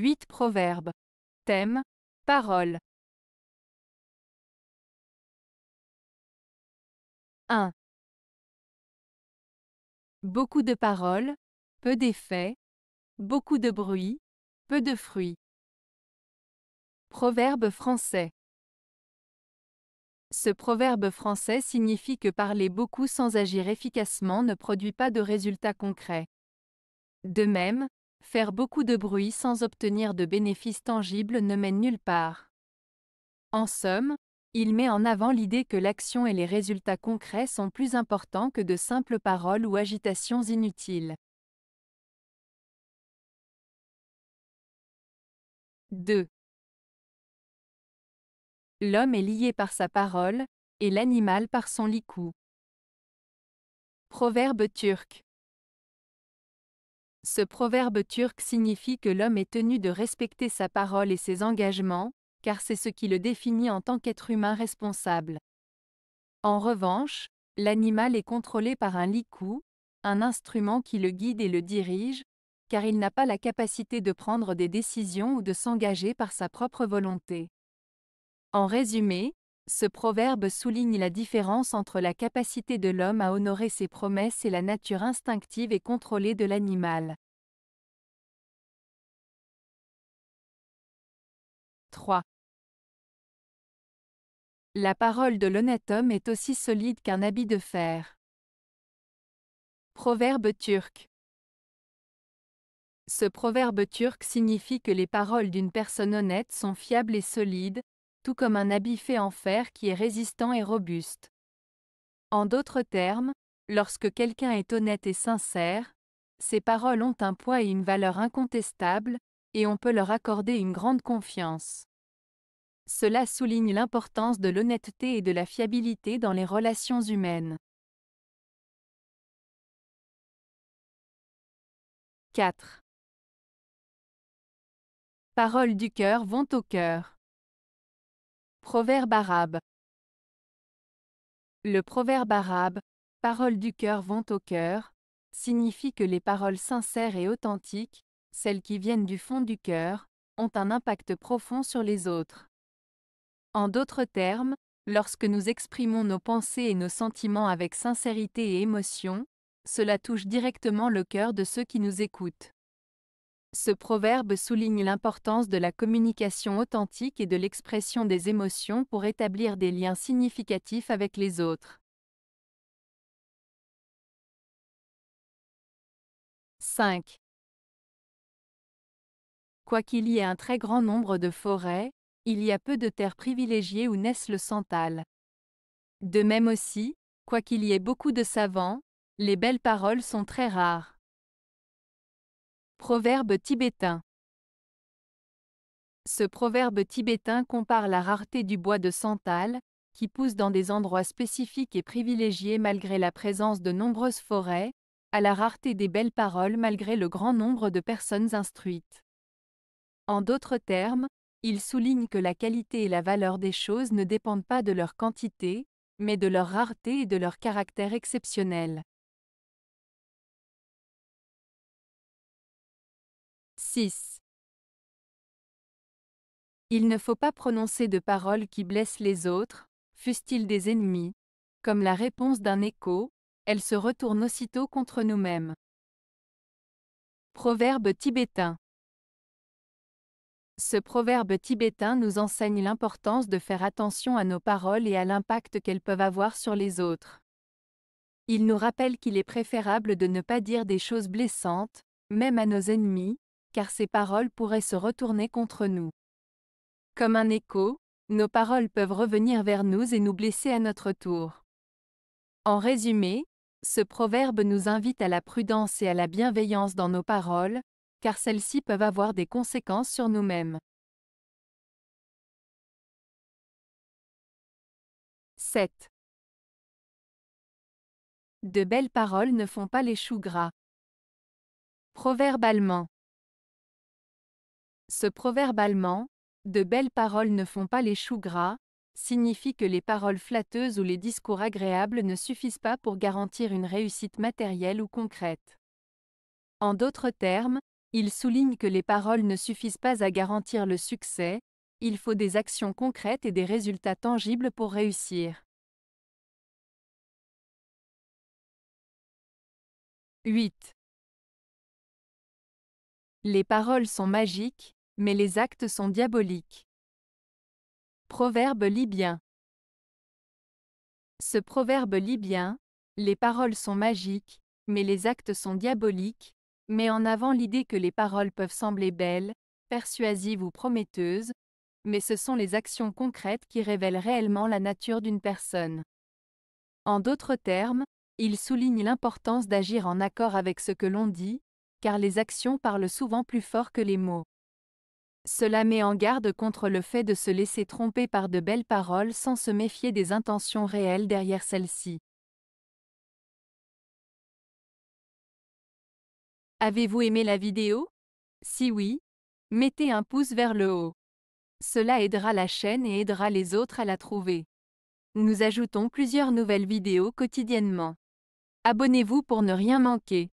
8 Proverbes. Thème. Paroles. 1. Beaucoup de paroles, peu d'effets, beaucoup de bruit, peu de fruits. Proverbe français. Ce proverbe français signifie que parler beaucoup sans agir efficacement ne produit pas de résultats concrets. De même, Faire beaucoup de bruit sans obtenir de bénéfices tangibles ne mène nulle part. En somme, il met en avant l'idée que l'action et les résultats concrets sont plus importants que de simples paroles ou agitations inutiles. 2. L'homme est lié par sa parole, et l'animal par son licou. Proverbe turc. Ce proverbe turc signifie que l'homme est tenu de respecter sa parole et ses engagements, car c'est ce qui le définit en tant qu'être humain responsable. En revanche, l'animal est contrôlé par un likou, un instrument qui le guide et le dirige, car il n'a pas la capacité de prendre des décisions ou de s'engager par sa propre volonté. En résumé, ce proverbe souligne la différence entre la capacité de l'homme à honorer ses promesses et la nature instinctive et contrôlée de l'animal. 3. La parole de l'honnête homme est aussi solide qu'un habit de fer. Proverbe turc. Ce proverbe turc signifie que les paroles d'une personne honnête sont fiables et solides, tout comme un habit fait en fer qui est résistant et robuste. En d'autres termes, lorsque quelqu'un est honnête et sincère, ses paroles ont un poids et une valeur incontestables, et on peut leur accorder une grande confiance. Cela souligne l'importance de l'honnêteté et de la fiabilité dans les relations humaines. 4. Paroles du cœur vont au cœur. Proverbe arabe. Le proverbe arabe, paroles du cœur vont au cœur, signifie que les paroles sincères et authentiques, celles qui viennent du fond du cœur, ont un impact profond sur les autres. En d'autres termes, lorsque nous exprimons nos pensées et nos sentiments avec sincérité et émotion, cela touche directement le cœur de ceux qui nous écoutent. Ce proverbe souligne l'importance de la communication authentique et de l'expression des émotions pour établir des liens significatifs avec les autres. 5. Quoiqu'il y ait un très grand nombre de forêts, il y a peu de terres privilégiées où naissent le santal. De même aussi, quoiqu'il y ait beaucoup de savants, les belles paroles sont très rares. Proverbe tibétain. Ce proverbe tibétain compare la rareté du bois de santal, qui pousse dans des endroits spécifiques et privilégiés malgré la présence de nombreuses forêts, à la rareté des belles paroles malgré le grand nombre de personnes instruites. En d'autres termes, il souligne que la qualité et la valeur des choses ne dépendent pas de leur quantité, mais de leur rareté et de leur caractère exceptionnel. Il ne faut pas prononcer de paroles qui blessent les autres, fussent-ils des ennemis. Comme la réponse d'un écho, elle se retourne aussitôt contre nous-mêmes. Proverbe tibétain Ce proverbe tibétain nous enseigne l'importance de faire attention à nos paroles et à l'impact qu'elles peuvent avoir sur les autres. Il nous rappelle qu'il est préférable de ne pas dire des choses blessantes, même à nos ennemis, car ces paroles pourraient se retourner contre nous. Comme un écho, nos paroles peuvent revenir vers nous et nous blesser à notre tour. En résumé, ce proverbe nous invite à la prudence et à la bienveillance dans nos paroles, car celles-ci peuvent avoir des conséquences sur nous-mêmes. 7. De belles paroles ne font pas les choux gras. Proverbe allemand. Ce proverbe allemand, de belles paroles ne font pas les choux gras, signifie que les paroles flatteuses ou les discours agréables ne suffisent pas pour garantir une réussite matérielle ou concrète. En d'autres termes, il souligne que les paroles ne suffisent pas à garantir le succès, il faut des actions concrètes et des résultats tangibles pour réussir. 8. Les paroles sont magiques, mais les actes sont diaboliques. Proverbe libyen Ce proverbe libyen, les paroles sont magiques, mais les actes sont diaboliques, met en avant l'idée que les paroles peuvent sembler belles, persuasives ou prometteuses, mais ce sont les actions concrètes qui révèlent réellement la nature d'une personne. En d'autres termes, il souligne l'importance d'agir en accord avec ce que l'on dit, car les actions parlent souvent plus fort que les mots. Cela met en garde contre le fait de se laisser tromper par de belles paroles sans se méfier des intentions réelles derrière celles-ci. Avez-vous aimé la vidéo Si oui, mettez un pouce vers le haut. Cela aidera la chaîne et aidera les autres à la trouver. Nous ajoutons plusieurs nouvelles vidéos quotidiennement. Abonnez-vous pour ne rien manquer.